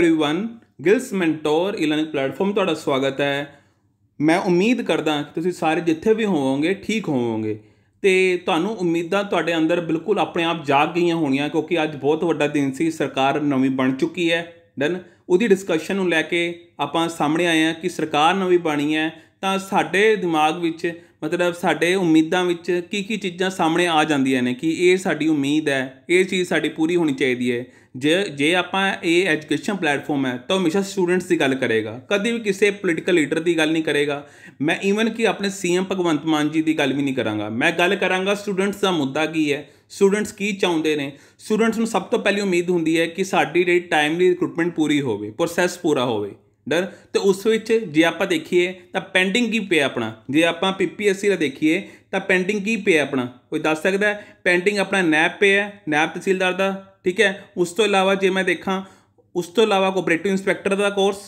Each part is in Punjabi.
एवरीवन ਗਿਲਸ ਮੈਂਟੋਰ ਈ ਪਲੇਟਫਾਰਮ ਤੁਹਾਡਾ ਸਵਾਗਤ ਹੈ ਮੈਂ ਉਮੀਦ ਕਰਦਾ ਕਿ ਤੁਸੀਂ ਸਾਰੇ ਜਿੱਥੇ ਵੀ ਹੋਵੋਗੇ ਠੀਕ ਹੋਵੋਗੇ ਤੇ ਤੁਹਾਨੂੰ ਉਮੀਦਾਂ ਤੁਹਾਡੇ ਅੰਦਰ ਬਿਲਕੁਲ ਆਪਣੇ ਆਪ ਜਾਗ ਗਈਆਂ ਹੋਣੀਆਂ ਕਿਉਂਕਿ ਅੱਜ ਬਹੁਤ ਵੱਡਾ ਦਿਨ ਸੀ ਸਰਕਾਰ ਨਵੀਂ ਬਣ ਚੁੱਕੀ ਹੈ ਦੈਨ ਉਹਦੀ ਡਿਸਕਸ਼ਨ ਨੂੰ ਲੈ ਕੇ ਆਪਾਂ ਸਾਹਮਣੇ ਆਏ ਆ ਕਿ ਸਰਕਾਰ ਨਵੀਂ ਬਣੀ ਹੈ ਤਾਂ ਸਾਡੇ ਦਿਮਾਗ ਵਿੱਚ ਮਤਲਬ ਸਾਡੇ ਉਮੀਦਾਂ ਵਿੱਚ ਕੀ ਕੀ ਚੀਜ਼ਾਂ ਸਾਹਮਣੇ ਆ ਜਾਂਦੀਆਂ ਨੇ ਕਿ ਇਹ ਸਾਡੀ ਉਮੀਦ ਹੈ ਇਹ ਚੀਜ਼ ਸਾਡੀ ਪੂਰੀ ਹੋਣੀ ਚਾਹੀਦੀ ਹੈ ਜੇ ਜੇ ਆਪਾਂ ਇਹ ਐਜੂਕੇਸ਼ਨ ਪਲੇਟਫਾਰਮ ਹੈ ਤਾਂ ਹਮੇਸ਼ਾ ਸਟੂਡੈਂਟਸ ਦੀ ਗੱਲ ਕਰੇਗਾ ਕਦੀ ਵੀ ਕਿਸੇ ਪੋਲੀਟੀਕਲ ਲੀਡਰ ਦੀ ਗੱਲ ਨਹੀਂ ਕਰੇਗਾ ਮੈਂ ਈਵਨ ਕਿ ਆਪਣੇ ਸੀਐਮ ਭਗਵੰਤ ਮਾਨ ਜੀ ਦੀ ਗੱਲ ਵੀ ਨਹੀਂ ਕਰਾਂਗਾ ਮੈਂ ਗੱਲ ਕਰਾਂਗਾ ਸਟੂਡੈਂਟਸ ਦਾ ਮੁੱਦਾ ਕੀ ਹੈ ਸਟੂਡੈਂਟਸ ਕੀ ਚਾਹੁੰਦੇ ਨੇ ਸਟੂਡੈਂਟਸ ਨੂੰ ਸਭ ਤੋਂ ਪਹਿਲੀ ਉਮੀਦ ਹੁੰਦੀ ਹੈ ਕਿ ਸਾਡੀ ਜਿਹੜੀ ਟਾਈਮਲੀ ਰਿਕਰੂਟਮੈਂਟ ਪੂਰੀ ਹੋਵੇ ਪ੍ਰੋਸੈਸ ਪੂਰਾ ਹੋਵੇ ਡਰ ਤੇ ਉਸ ਵਿੱਚ ਜੇ ਆਪਾਂ ਦੇਖੀਏ ਤਾਂ ਪੈਂਡਿੰਗ ਕੀ ਪਿਆ ਆਪਣਾ ਜੇ ਆਪਾਂ ਪੀਪੀਐਸਸੀ ਦਾ ਦੇਖੀਏ ਤਾਂ ਪੈਂਡਿੰਗ ਕੀ ਪਿਆ ਆਪਣਾ ਕੋਈ ਦੱਸ ਸਕਦਾ ਪੈਂਡਿੰਗ ਆਪਣਾ ਨੈਪ ਪਿਆ ਹੈ ਨੈਪ ਤਹਿਸੀਲਦਾਰ ਦਾ ਠੀਕ ਹੈ ਉਸ ਤੋਂ ਇਲਾਵਾ ਜੇ ਮੈਂ ਦੇਖਾਂ ਉਸ ਤੋਂ ਇਲਾਵਾ ਕੋਆਪਰੇਟਿਵ ਇਨਸਪੈਕਟਰ ਦਾ ਕੋਰਸ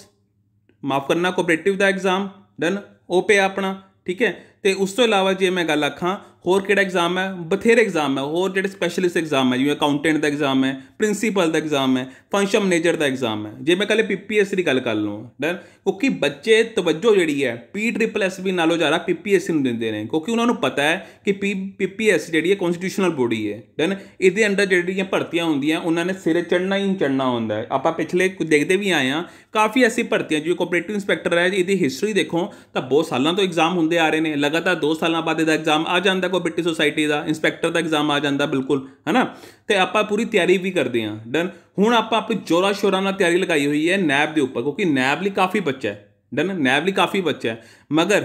ਮਾਫ ਕਰਨਾ ਕੋਆਪਰੇਟਿਵ ਦਾ ਐਗਜ਼ਾਮ ਡਨ ਉਹ ਪਿਆ ਆਪਣਾ ਠੀਕ ਹੈ ਤੇ ਉਸ ਤੋਂ ਇਲਾਵਾ ਜੇ ਮੈਂ ਗੱਲ ਆਖਾਂ ਹੋਰ ਕਿਹੜਾ ਐਗਜ਼ਾਮ ਹੈ ਬਥੇਰੇ ਐਗਜ਼ਾਮ ਹੈ ਹੋਰ ਜਿਹੜੇ ਸਪੈਸ਼ਲਿਸਟ ਐਗਜ਼ਾਮ ਹੈ ਜਿਵੇਂ ਅਕਾਊਂਟੈਂਟ ਦਾ ਐਗਜ਼ਾਮ ਹੈ ਪ੍ਰਿੰਸੀਪਲ ਦਾ ਐਗਜ਼ਾਮ ਹੈ ਫੰਕਸ਼ਨ ਮੈਨੇਜਰ ਦਾ ਐਗਜ਼ਾਮ ਹੈ ਜੇ ਮੈਂ ਕੱਲੇ ਪੀਪੀਐਸ ਦੀ ਗੱਲ ਕਰ ਲਵਾਂ ਡਨ ਕਿਉਂਕਿ ਬੱਚੇ ਤਵੱਜੋ ਜਿਹੜੀ ਹੈ ਪੀ ਟ੍ਰਿਪਲ ਐਸ ਵੀ ਨਾਲੋਂ ਜ਼ਿਆਦਾ ਪੀਪੀਐਸ ਨੂੰ ਦਿੰਦੇ ਨੇ ਕਿਉਂਕਿ ਉਹਨਾਂ ਨੂੰ ਪਤਾ ਹੈ ਕਿ ਪੀਪੀਐਸ ਜਿਹੜੀ ਹੈ ਕਨਸਟੀਟਿਊਸ਼ਨਲ ਬੋਡੀ ਹੈ ਡਨ ਇਹਦੇ ਅੰਦਰ ਜਿਹੜੀਆਂ ਭਰਤੀਆਂ ਹੁੰਦੀਆਂ ਉਹਨਾਂ ਨੇ ਸਿਰੇ ਚੜਨਾ ਹੀ ਚੜਨਾ ਹੁੰਦਾ ਹੈ ਆਪਾਂ ਪਿਛਲੇ ਕੁਝ ਦੇਖਦੇ ਵੀ ਆਏ ਆ ਕਾਫੀ ਐਸੀ ਭਰਤੀਆਂ ਜਿਵੇਂ ਕੋਆਪਰੇਟਿਵ ਇਨਸਪੈਕਟਰ ਹੈ ਇਹਦੀ ਹਿਸਟਰੀ ਦੇਖੋ ਤਾਂ ਬਹੁਤ ਸਾਲਾਂ ਤੋਂ ਐਗਜ਼ਾਮ ਹੁੰਦੇ ਆ ਰਹੇ ਨੇ ਲਗਾਤਾਰ 2 ਸਾਲਾਂ ਬਾਅਦ ਇਹਦਾ ਐਗਜ਼ਾਮ ਆ ਜਾਂਦਾ ਕੋਪਰੇਟਿਵ ਸੁਸਾਇਟੀ ਦਾ ਇਨਸਪੈਕਟਰ ਦਾ ਐਗਜ਼ਾਮ ਆ ਜਾਂਦਾ ਬਿਲਕੁਲ ਹੈਨਾ ਤੇ ਆਪਾਂ ਪੂਰੀ ਤਿਆਰੀ ਵੀ ਕਰਦੇ ਆ ਡਨ ਹੁਣ ਆਪਾਂ ਆਪਣੀ ਜੋਰਾ ਸ਼ੋਰਾ ਨਾਲ ਤਿਆਰੀ ਲਗਾਈ ਹੋਈ ਹੈ ਨੈਬ ਦੇ ਉੱਪਰ ਕਿਉਂਕਿ ਨੈਬ ਲਈ ਕਾਫੀ ਬੱਚਾ ਹੈ ਡਨ ਨੈਬ ਲਈ ਕਾਫੀ ਬੱਚਾ ਹੈ ਮਗਰ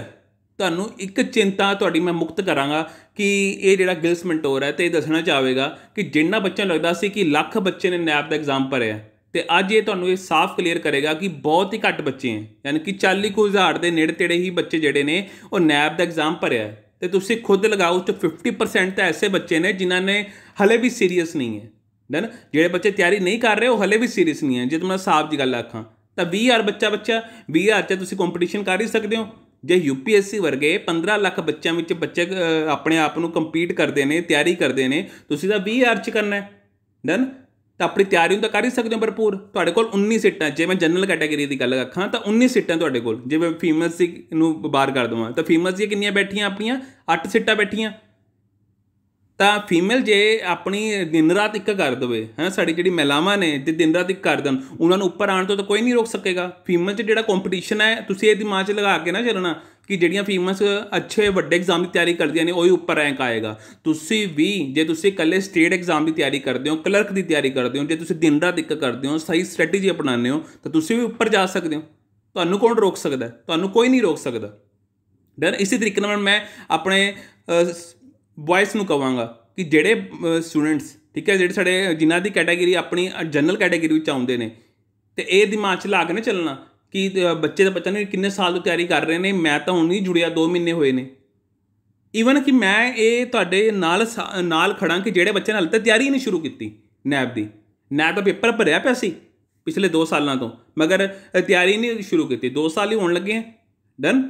ਤੁਹਾਨੂੰ ਇੱਕ ਚਿੰਤਾ ਤੁਹਾਡੀ ਮੈਂ ਮੁਕਤ ਕਰਾਂਗਾ ਕਿ ਇਹ ਜਿਹੜਾ ਗਿਲਸ ਮੈਂਟੋਰ ਹੈ ਤੇ ਇਹ ਦੱਸਣਾ ਚਾਹਵੇਗਾ ਕਿ ਜਿੰਨਾ ਬੱਚਾ ਲੱਗਦਾ ਸੀ ਕਿ ਲੱਖ ਬੱਚੇ ਨੇ ਨੈਬ ਦਾ ਐਗਜ਼ਾਮ ਭਰਿਆ ਤੇ ਅੱਜ ਇਹ ਤੁਹਾਨੂੰ ਇਹ ਸਾਫ਼ ਕਲੀਅਰ ਕਰੇਗਾ ਕਿ ਬਹੁਤ ਹੀ ਘੱਟ ਬੱਚੇ ਹਨ ਯਾਨੀ ਕਿ 40 ਕੁ ਹਜ਼ਾਰ ਦੇ ਨੇੜੇ ਤੇੜੇ ਹੀ ਬੱਚੇ ਜਿਹੜੇ ਨੇ ਉਹ ਨੈਬ ਦਾ ਐਗਜ਼ਾਮ ਭਰਿਆ ਤੇ ਤੁਸੀਂ ਖੁਦ ਲਗਾਓ ਤੇ 50% ਤਾਂ ਐਸੇ ਬੱਚੇ ਨੇ ਜਿਨ੍ਹਾਂ ਨੇ ਹਲੇ ਵੀ ਸੀਰੀਅਸ ਨਹੀਂ ਹੈ ਦੈਨ ਜਿਹੜੇ ਬੱਚੇ ਤਿਆਰੀ ਨਹੀਂ ਕਰ ਰਹੇ ਉਹ ਹਲੇ ਵੀ ਸੀਰੀਅਸ ਨਹੀਂ ਹੈ ਜੇ ਮੈਂ ਸਾਫ ਜੀ ਗੱਲ ਆਖਾਂ ਤਾਂ 20000 ਬੱਚਾ ਬੱਚਾ 20000 ਤੇ ਤੁਸੀਂ ਕੰਪੀਟੀਸ਼ਨ ਕਰ ਹੀ ਸਕਦੇ ਹੋ ਜੇ ਯੂਪੀਐਸਸੀ ਵਰਗੇ 15 ਲੱਖ ਬੱਚਿਆਂ ਵਿੱਚ ਬੱਚੇ ਆਪਣੇ ਆਪ ਨੂੰ ਕੰਪੀਟ ਕਰਦੇ ਨੇ ਤਿਆਰੀ ਕਰਦੇ ਨੇ ਤੁਸੀਂ ਤਾਂ 20000 ਚ ਕਰਨਾ ਹੈ ਦੈਨ ਤਾਂ ਆਪਣੀ ਤਿਆਰੀ ਨੂੰ ਤਾਂ ਕਰ ਹੀ ਸਕਦੇ ਹੋ ਭਰਪੂਰ ਤੁਹਾਡੇ ਕੋਲ 19 ਸੀਟਾਂ ਜੇ ਮੈਂ ਜਨਰਲ ਕੈਟਾਗਰੀ ਦੀ ਗੱਲ ਰੱਖਾਂ ਤਾਂ 19 ਸੀਟਾਂ ਤੁਹਾਡੇ ਕੋਲ ਜੇ ਮੈਂ ਫੀਮੇਲ ਸੀ ਨੂੰ ਬਾਹਰ ਕਰ ਦਵਾਂ ਤਾਂ ਫੀਮੇਲ ਸੀ ਕਿੰਨੀਆਂ ਬੈਠੀਆਂ ਆਪਣੀਆਂ 8 ਸੀਟਾਂ ਬੈਠੀਆਂ ਤਾਂ ਫੀਮੇਲ ਜੇ ਆਪਣੀ ਦਿਨ ਰਾਤ ਇੱਕ ਕਰ ਦਵੇ ਹੈ ਸਾਡੀ ਜਿਹੜੀ ਮਹਿਲਾਵਾਂ ਨੇ ਜੇ ਦਿਨ ਰਾਤ ਇੱਕ ਕਰ ਦਨ ਉਹਨਾਂ ਨੂੰ ਉੱਪਰ ਆਉਣ ਤੋਂ ਤਾਂ ਕੋਈ ਨਹੀਂ ਰੋਕ ਸਕੇਗਾ ਫੀਮੇਲ 'ਚ ਜਿਹੜਾ ਕੰਪੀਟੀਸ਼ਨ ਹੈ ਤੁਸੀਂ ਇਹ ਦਿਮਾਗ 'ਚ ਲਗਾ ਕੇ ਨਾ ਚੱਲਣਾ ਕਿ ਜਿਹੜੀਆਂ ਫੀਮੇਲਸ ਅੱਛੇ ਵੱਡੇ ਐਗਜ਼ਾਮ ਦੀ ਤਿਆਰੀ ਕਰਦੀਆਂ ਨੇ ਉਹੀ ਉੱਪਰ ਰੈਂਕ ਆਏਗਾ ਤੁਸੀਂ ਵੀ ਜੇ ਤੁਸੀਂ ਇਕੱਲੇ ਸਟੇਟ ਐਗਜ਼ਾਮ ਦੀ ਤਿਆਰੀ ਕਰਦੇ ਹੋ ਕਲਰਕ ਦੀ ਤਿਆਰੀ ਕਰਦੇ ਹੋ ਜੇ ਤੁਸੀਂ ਦਿਨ ਰਾਤ ਇੱਕ ਕਰਦੇ ਹੋ ਸਹੀ ਸਟ੍ਰੈਟੇਜੀ ਅਪਣਾਉਂਦੇ ਹੋ ਤਾਂ ਤੁਸੀਂ ਵੀ ਉੱਪਰ ਜਾ ਸਕਦੇ ਹੋ ਤੁਹਾਨੂੰ ਕੌਣ ਰੋਕ ਸਕਦਾ ਤੁਹਾਨੂੰ ਕੋਈ ਨਹੀਂ ਰੋਕ ਸਕਦਾ ਦੈਨ ਇਸੇ ਤਰੀਕੇ ਨਾਲ ਮੈਂ ਆਪਣੇ ਬॉयਸ ਨੂੰ ਕਵਾਂਗਾ ਕਿ ਜਿਹੜੇ ਸਟੂਡੈਂਟਸ ਠੀਕ ਹੈ ਜਿਹੜੇ ਸਾਡੇ ਜਿਨ੍ਹਾਂ ਦੀ ਕੈਟਾਗਰੀ ਆਪਣੀ ਜਨਰਲ ਕੈਟਾਗਰੀ ਵਿੱਚ ਆਉਂਦੇ ਨੇ ਤੇ ਇਹ ਦਿਮਾਗ 'ਚ ਲਾ ਕੇ ਨਾ ਚੱਲਣਾ ਕਿ ਬੱਚੇ ਦਾ ਪਤਾ ਨਹੀਂ ਕਿੰਨੇ ਸਾਲ ਤੋਂ ਤਿਆਰੀ ਕਰ ਰਹੇ ਨੇ ਮੈਂ ਤਾਂ ਹੁਣ ਨਹੀਂ ਜੁੜਿਆ 2 ਮਹੀਨੇ ਹੋਏ ਨੇ ਈਵਨ ਕਿ ਮੈਂ ਇਹ ਤੁਹਾਡੇ ਨਾਲ ਨਾਲ ਖੜਾ ਕਿ ਜਿਹੜੇ ਬੱਚੇ ਨਾਲ ਤਾਂ ਤਿਆਰੀ ਨਹੀਂ ਸ਼ੁਰੂ ਕੀਤੀ ਨੈਬ ਦੀ ਨੈਬ ਦਾ ਪੇਪਰ ਭਰਿਆ ਪਿਆ ਸੀ ਪਿਛਲੇ 2 ਸਾਲਾਂ ਤੋਂ ਮਗਰ ਤਿਆਰੀ ਨਹੀਂ ਸ਼ੁਰੂ ਕੀਤੀ 2 ਸਾਲ ਹੀ ਹੋਣ ਲੱਗੇ ਡਨ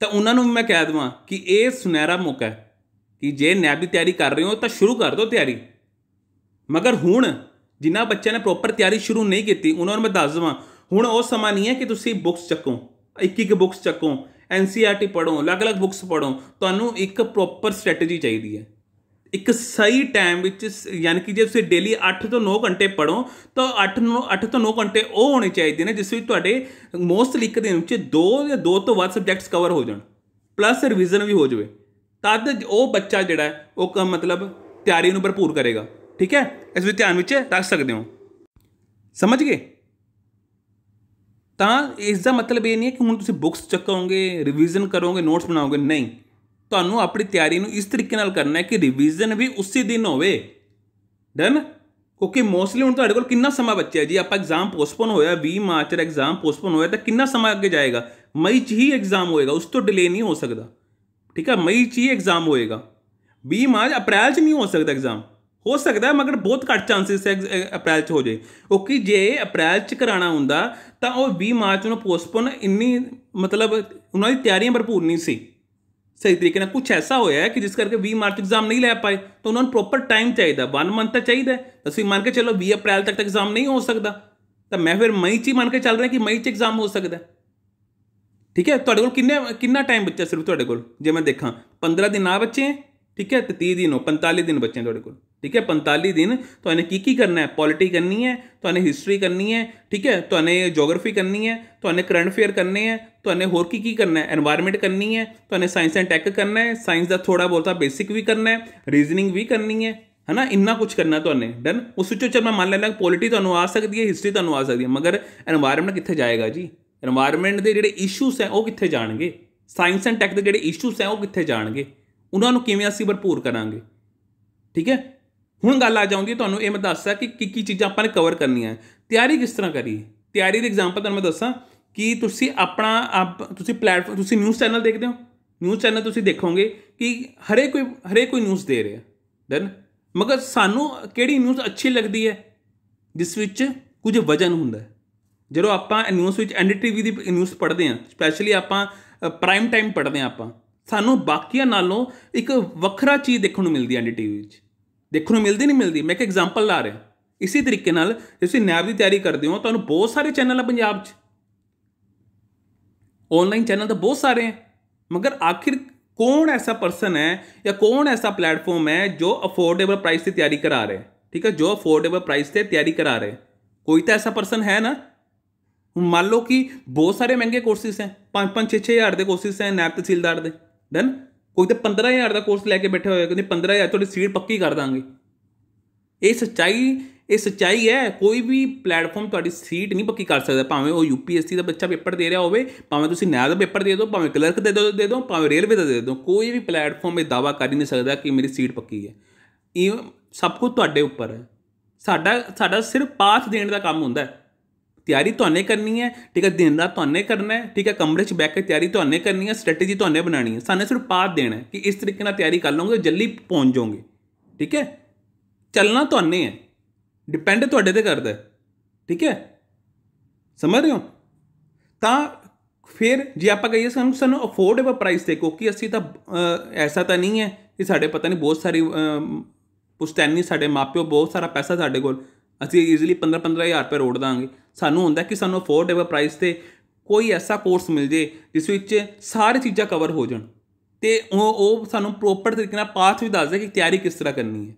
ਤਾਂ ਉਹਨਾਂ ਨੂੰ ਮੈਂ ਕਹਿ ਦਵਾਂ ਕਿ ਇਹ ਸੁਨਹਿਰਾ ਮੌਕਾ ਹੈ ਕਿ ਜੇ ਨੈਬ ਦੀ ਤਿਆਰੀ ਕਰ ਰਹੇ ਹੋ ਤਾਂ ਸ਼ੁਰੂ ਕਰ ਦਿਓ ਤਿਆਰੀ ਮਗਰ ਹੁਣ ਜਿਨ੍ਹਾਂ ਬੱਚਿਆਂ ਨੇ ਪ੍ਰੋਪਰ ਤਿਆਰੀ ਸ਼ੁਰੂ ਨਹੀਂ ਕੀਤੀ ਉਹਨਾਂ ਨੂੰ ਮੈਂ ਦੱਸ ਦਵਾਂ ਹੁਣ ਉਹ ਸਮਾਂ ਨਹੀਂ ਹੈ ਕਿ ਤੁਸੀਂ ਬੁੱਕਸ ਚੱਕੋ ਇੱਕ ਇੱਕ ਬੁੱਕਸ ਚੱਕੋ ਐਨਸੀਆਰਟੀ e ਪੜੋ ਅਲੱਗ-ਅਲੱਗ ਬੁੱਕਸ ਪੜੋ ਤੁਹਾਨੂੰ ਇੱਕ ਪ੍ਰੋਪਰ ਸਟ੍ਰੈਟਜੀ ਚਾਹੀਦੀ ਹੈ ਇੱਕ ਸਹੀ ਟਾਈਮ ਵਿੱਚ ਯਾਨੀ ਕਿ ਜੇ ਤੁਸੀਂ ਡੇਲੀ 8 ਤੋਂ 9 ਘੰਟੇ ਪੜੋ ਤਾਂ 8 ਨੂੰ 8 ਤੋਂ 9 ਘੰਟੇ ਉਹ ਹੋਣੇ ਚਾਹੀਦੇ ਨੇ ਜਿਸ ਵਿੱਚ ਤੁਹਾਡੇ ਮੋਸਟਲੀ ਇੱਕ ਦਿਨ ਵਿੱਚ 2 ਜਾਂ 2 ਤੋਂ ਵੱਧ ਸਬਜੈਕਟਸ ਕਵਰ ਹੋ ਜਾਣ ਪਲੱਸ ਰਿਵੀਜ਼ਨ ਵੀ ਹੋ ਜਾਵੇ ਤਦ ਉਹ ਬੱਚਾ ਜਿਹੜਾ ਉਹ ਮਤਲਬ ਤਿਆਰੀ ਨੂੰ ਭਰਪੂਰ ਕਰੇਗਾ ਠੀਕ ਹੈ ਇਸ ਵਿੱਚ ਧਿਆਨ ਵਿੱਚ ਰੱਖ ਸਕਦੇ ਹੋ ਸਮਝ ਗਏ ਤਾਂ ਇਸ ਦਾ ਮਤਲਬ ਇਹ ਨਹੀਂ ਹੈ ਕਿ ਹੁਣ ਤੁਸੀਂ ਬੁੱਕਸ ਚੱਕੋਗੇ ਰਿਵੀਜ਼ਨ ਕਰੋਗੇ ਨੋਟਸ ਬਣਾਓਗੇ ਨਹੀਂ ਤੁਹਾਨੂੰ ਆਪਣੀ ਤਿਆਰੀ ਨੂੰ ਇਸ ਤਰੀਕੇ ਨਾਲ ਕਰਨਾ ਹੈ ਕਿ ਰਿਵੀਜ਼ਨ ਵੀ ਉਸੇ ਦਿਨ ਹੋਵੇ ਡਨ ਕਿਉਂਕਿ ਮੋਸਟਲੀ ਹੁਣ ਤੁਹਾਡੇ ਕੋਲ ਕਿੰਨਾ ਸਮਾਂ ਬਚਿਆ ਜੀ ਆਪਾਂ ਐਗਜ਼ਾਮ ਪੋਸਟਪੋਨ ਹੋਇਆ 20 ਮਾਰਚ ਦਾ ਐਗਜ਼ਾਮ ਪੋਸਟਪੋਨ ਹੋਇਆ ਤਾਂ ਕਿੰਨਾ ਸਮਾਂ ਅੱਗੇ ਜਾਏਗਾ ਮਈ 'ਚ ਹੀ ਐਗਜ਼ਾਮ ਹੋਏਗਾ ਉਸ ਤੋਂ ਡਿਲੇ ਨਹੀਂ ਹੋ ਸਕਦਾ ਠੀਕ ਹੈ ਮਈ 'ਚ ਹੀ ਐਗਜ਼ਾਮ ਹੋਏਗਾ 20 ਮਾਰਚ ਅਪ੍ਰੈਲ 'ਚ ਨਹੀਂ ਹੋ ਸਕਦਾ ਐਗਜ਼ਾਮ ਹੋ ਸਕਦਾ ਮਗਰ ਬਹੁਤ ਘੱਟ ਚਾਂਸਸ ਹੈ ਅਪ੍ਰੈਲ 'ਚ ਹੋ ਜਾਏ ਓਕੇ ਜੇ ਅਪ੍ਰੈਲ 'ਚ ਕਰਾਣਾ ਹੁੰਦਾ ਤਾਂ ਉਹ 20 ਮਾਰਚ ਨੂੰ ਪੋਸਟਪੋਨ ਇੰਨੀ ਮਤਲਬ ਉਹਨਾਂ ਦੀ ਤਿਆਰੀਆਂ ਭਰਪੂਰ ਨਹੀਂ ਸੀ ਸਹੀ ਤਰੀਕੇ ਨਾਲ ਕੁਝ ਐਸਾ ਹੋਇਆ ਹੈ ਕਿ ਜਿਸ ਕਰਕੇ 20 ਮਾਰਚ ਐਗਜ਼ਾਮ ਨਹੀਂ ਲੈ ਪਾਏ ਤਾਂ ਉਹਨਾਂ ਨੂੰ ਪ੍ਰੋਪਰ ਟਾਈਮ ਚਾਹੀਦਾ 1 ਮੰਥ ਤਾਂ ਚਾਹੀਦਾ ਅਸੀਂ ਮੰਨ ਕੇ ਚੱਲੋ 20 ਅਪ੍ਰੈਲ ਤੱਕ ਤੱਕ ਐਗਜ਼ਾਮ ਨਹੀਂ ਹੋ ਸਕਦਾ ਤਾਂ ਮੈਂ ਫਿਰ ਮਈ 'ਚ ਹੀ ਮੰਨ ਕੇ ਚੱਲ ਰਿਹਾ ਕਿ ਮਈ 'ਚ ਐਗਜ਼ਾਮ ਹੋ ਸਕਦਾ ਠੀਕ ਹੈ ਤੁਹਾਡੇ ਕੋਲ ਕਿੰਨੇ ਕਿੰਨਾ ਟਾਈਮ ਬਚਿਆ ਸਿਰਫ ਤੁਹਾਡੇ ਕੋਲ ਜੇ ਮੈਂ ਦੇਖਾਂ 15 ਦਿਨ ਆ ਬੱਚੇ ਠੀਕ ਹੈ ਤੇ 30 ਦਿਨ ਹੋ 45 ਦਿਨ ਬੱਚੇ ਤੁਹਾਡੇ ਕੋਲ ਠੀਕ ਹੈ 45 ਦਿਨ ਤੁਹਾਨੂੰ ਕੀ ਕੀ ਕਰਨਾ ਹੈ ਪੋਲਿਟੀ ਕਰਨੀ ਹੈ ਤੁਹਾਨੂੰ ਹਿਸਟਰੀ ਕਰਨੀ ਹੈ ਠੀਕ ਹੈ ਤੁਹਾਨੂੰ ਜੀਓਗ੍ਰਾਫੀ ਕਰਨੀ ਹੈ ਤੁਹਾਨੂੰ ਕਰੰਟ ਅਫੇਅਰ ਕਰਨੇ ਹੈ ਤੁਹਾਨੂੰ ਹੋਰ ਕੀ ਕੀ ਕਰਨਾ ਹੈ এনवायरमेंट ਕਰਨੀ ਹੈ ਤੁਹਾਨੂੰ ਸਾਇੰਸ ਐਂਡ ਟੈਕ ਕਰਨਾ ਹੈ ਸਾਇੰਸ ਦਾ ਥੋੜਾ ਬਹੁਤਾ ਬੇਸਿਕ ਵੀ ਕਰਨਾ ਹੈ ਰੀਜ਼ਨਿੰਗ ਵੀ ਕਰਨੀ ਹੈ है ना इन्ना कुछ करना तो डन उस चल मैं मान लेना पॉलिटी तो आ सकती है हिस्ट्री तो आ सकती है मगर एनवायरमेंट कितने जाएगा जी এনवायरमेंट ਦੇ ਜਿਹੜੇ ਇਸ਼ੂਸ ਹੈ ਉਹ ਕਿੱਥੇ ਜਾਣਗੇ ਸਾਇੰਸ ਐਂਡ ਟੈਕ ਦੇ ਜਿਹੜੇ ਇਸ਼ੂਸ ਹੈ ਉਹ ਕਿੱਥੇ ਜਾਣਗੇ ਉਹਨਾਂ ਨੂੰ ਕਿਵੇਂ ਅਸੀਂ ਭਰਪੂਰ ਕਰਾਂਗੇ ਠੀਕ ਹੈ ਹੁਣ ਗੱਲ ਆ ਜਾਉਂਦੀ ਤੁਹਾਨੂੰ ਇਹ ਮੈਂ ਦੱਸਦਾ ਕਿ ਕੀ ਕੀ ਚੀਜ਼ਾਂ ਆਪਾਂ ਨੇ ਕਵਰ ਕਰਨੀਆਂ ਹੈ ਤਿਆਰੀ ਕਿਸ ਤਰ੍ਹਾਂ ਕਰੀਏ ਤਿਆਰੀ ਦੇ ਐਗਜ਼ਾਮਪਲ ਤੁਹਾਨੂੰ ਮੈਂ ਦੱਸਾਂ ਕਿ ਤੁਸੀਂ ਆਪਣਾ ਤੁਸੀਂ ਪਲੇਟਫਾਰਮ ਤੁਸੀਂ ਨਿਊਜ਼ ਚੈਨਲ ਦੇਖਦੇ ਹੋ ਨਿਊਜ਼ ਚੈਨਲ ਤੁਸੀਂ ਦੇਖੋਗੇ ਕਿ ਹਰੇ ਕੋਈ ਹਰੇ ਕੋਈ ਨਿਊਜ਼ ਦੇ ਰਿਹਾ ਦੈਨ ਮਗਰ ਸਾਨੂੰ ਕਿਹੜੀ ਨਿਊਜ਼ ਅੱਛੀ ਲੱਗਦੀ ਹੈ ਜਿਸ ਵਿੱਚ ਕੁਝ ਵਜਨ ਹੁੰਦਾ ਹੈ ਜਦੋਂ ਆਪਾਂ ਨਿਊਜ਼ ਵਿੱਚ ਐਨਡੀਟੀਵੀ ਦੀ ਨਿਊਜ਼ ਪੜ੍ਹਦੇ ਆ ਸਪੈਸ਼ਲੀ ਆਪਾਂ ਪ੍ਰਾਈਮ ਟਾਈਮ ਪੜ੍ਹਦੇ ਆ ਆਪਾਂ ਸਾਨੂੰ ਬਾਕੀਆਂ ਨਾਲੋਂ ਇੱਕ ਵੱਖਰਾ ਚੀਜ਼ ਦੇਖਣ ਨੂੰ ਮਿਲਦੀ ਹੈ ਐਨਡੀਟੀਵੀ ਵਿੱਚ ਦੇਖਣ ਨੂੰ ਮਿਲਦੀ ਨਹੀਂ ਮਿਲਦੀ ਮੈਂ ਇੱਕ ਐਗਜ਼ਾਮਪਲ ਲਾ ਰਿਹਾ ਇਸੇ ਤਰੀਕੇ ਨਾਲ ਤੁਸੀਂ ਨੈਬ ਦੀ ਤਿਆਰੀ ਕਰਦੇ ਹੋ ਤੁਹਾਨੂੰ ਬਹੁਤ ਸਾਰੇ ਚੈਨਲ ਆ ਪੰਜਾਬ 'ਚ ਆਨਲਾਈਨ ਚੈਨਲ ਤਾਂ ਬਹੁਤ ਸਾਰੇ ਆ ਮਗਰ ਆਖਿਰ ਕੌਣ ਐਸਾ ਪਰਸਨ ਹੈ ਜਾਂ ਕੌਣ ਐਸਾ ਪਲੇਟਫਾਰਮ ਹੈ ਜੋ ਅਫੋਰਡੇਬਲ ਪ੍ਰਾਈਸ ਤੇ ਤਿਆਰੀ ਕਰਾ ਰਿਹਾ ਠੀਕ ਹੈ ਜੋ ਅਫੋਰਡੇਬਲ ਪ੍ਰਾਈਸ ਤੇ ਤਿਆਰੀ ਕਰਾ ਰਿਹਾ ਕੋਈ ਤਾਂ ਐਸਾ ਪਰਸਨ ਹੈ ਨਾ ਮੰਨ ਲਓ ਕਿ ਬਹੁਤ ਸਾਰੇ ਮਹਿੰਗੇ ਕੋਰਸਿਸ ਹੈ 5-5 6 6 ਹਜ਼ਾਰ ਦੇ ਕੋਰਸਿਸ ਹੈ ਨੈਬ ਤਹਿਸੀਲਦਾਰ ਦੇ ਦੈਨ ਕੋਈ 15 15000 ਦਾ ਕੋਰਸ ਲੈ ਕੇ ਬੈਠੇ ਹੋਏ ਕਹਿੰਦੇ 15000 ਤੁਹਾਡੀ ਸੀਟ ਪੱਕੀ ਕਰ ਦਾਂਗੇ ਇਹ ਸੱਚਾਈ ਇਹ ਸੱਚਾਈ ਹੈ ਕੋਈ ਵੀ ਪਲੇਟਫਾਰਮ ਤੁਹਾਡੀ ਸੀਟ ਨਹੀਂ ਪੱਕੀ ਕਰ ਸਕਦਾ ਭਾਵੇਂ ਉਹ ਯੂਪੀਐਸਸੀ ਦਾ ਬੱਚਾ ਪੇਪਰ ਦੇ ਰਿਹਾ ਹੋਵੇ ਭਾਵੇਂ ਤੁਸੀਂ ਨੈਬ ਦਾ ਪੇਪਰ ਦੇ ਦਿਓ ਭਾਵੇਂ ਕਲਰਕ ਦੇ ਦਿਓ ਦੇ ਦਿਓ ਭਾਵੇਂ ਰੇਲਵੇ ਦਾ ਦੇ ਦਿਓ ਕੋਈ ਵੀ ਪਲੇਟਫਾਰਮ ਇਹ ਦਾਵਾ ਕਰ ਨਹੀਂ ਸਕਦਾ ਕਿ ਮੇਰੀ ਸੀਟ ਪੱਕੀ ਹੈ ਇਹ ਸਭ ਕੁਝ ਤੁਹਾਡੇ ਉੱਪਰ ਹੈ ਸਾਡਾ ਸਾਡਾ ਸਿਰਫ ਪਾਸ ਦੇਣ ਦਾ ਕੰਮ ਹੁੰਦਾ ਹੈ ਤਿਆਰੀ ਤੁਹਾਨੂੰ ਕਰਨੀ ਹੈ ਠੀਕ ਹੈ ਦਿਨ ਦਾ ਤੁਹਾਨੂੰ ਕਰਨਾ ਹੈ ਠੀਕ ਹੈ ਕਮਰੇ 'ਚ ਬੈਠ ਕੇ ਤਿਆਰੀ ਤੁਹਾਨੂੰ ਕਰਨੀ ਹੈ ਸਟ੍ਰੈਟਜੀ ਤੁਹਾਨੂੰ ਬਣਾਣੀ ਹੈ ਸਾਨੂੰ ਸਿਰਫ ਪਾਠ ਦੇਣਾ ਕਿ ਇਸ ਤਰੀਕੇ ਨਾਲ ਤਿਆਰੀ ਕਰ ਲਓਗੇ ਜਲਦੀ ਪਹੁੰਚ ਜਾਓਗੇ ਠੀਕ ਹੈ ਚੱਲਣਾ ਤੁਹਾਨੂੰ ਹੈ ਡਿਪੈਂਡ ਤੁਹਾਡੇ ਤੇ ਕਰਦਾ ਹੈ ਠੀਕ ਹੈ ਸਮਝ ਰਹੇ ਹੋ ਤਾਂ ਫਿਰ ਜੇ ਆਪਾਂ ਕਹੀਏ ਸਾਨੂੰ ਸਾਨੂੰ ਅਫੋਰਡੇਬਲ ਪ੍ਰਾਈਸ ਤੇ ਕਿਉਂਕਿ ਅਸੀਂ ਤਾਂ ਐਸਾ ਤਾਂ ਨਹੀਂ ਹੈ ਕਿ ਸਾਡੇ ਪਤਾ ਨਹੀਂ ਬਹੁਤ ਸਾਰੀ ਪੁਸ਼ਤੈਨੀ ਸਾਡੇ ਮਾਪਿਓ ਬਹੁਤ ਸਾਰਾ ਪੈਸਾ ਸਾਡੇ ਕੋਲ ਅਸੀਂ ਈਜ਼ੀਲੀ 15 15000 ਰੁਪਏ ਰੋੜ ਦਾਂਗੇ ਸਾਨੂੰ ਹੁੰਦਾ ਕਿ ਸਾਨੂੰ ਅਫੋਰਡੇਬਲ ਪ੍ਰਾਈਸ ਤੇ ਕੋਈ ਐਸਾ ਕੋਰਸ ਮਿਲ ਜੇ ਜਿਸ ਵਿੱਚ ਸਾਰੇ ਚੀਜ਼ਾਂ ਕਵਰ ਹੋ ਜਾਣ ਤੇ ਉਹ ਉਹ ਸਾਨੂੰ ਪ੍ਰੋਪਰ ਤਰੀਕੇ ਨਾਲ ਪਾਥ ਵੀ ਦੱਸ ਦੇ ਕਿ ਤਿਆਰੀ ਕਿਸ ਤਰ੍ਹਾਂ ਕਰਨੀ ਹੈ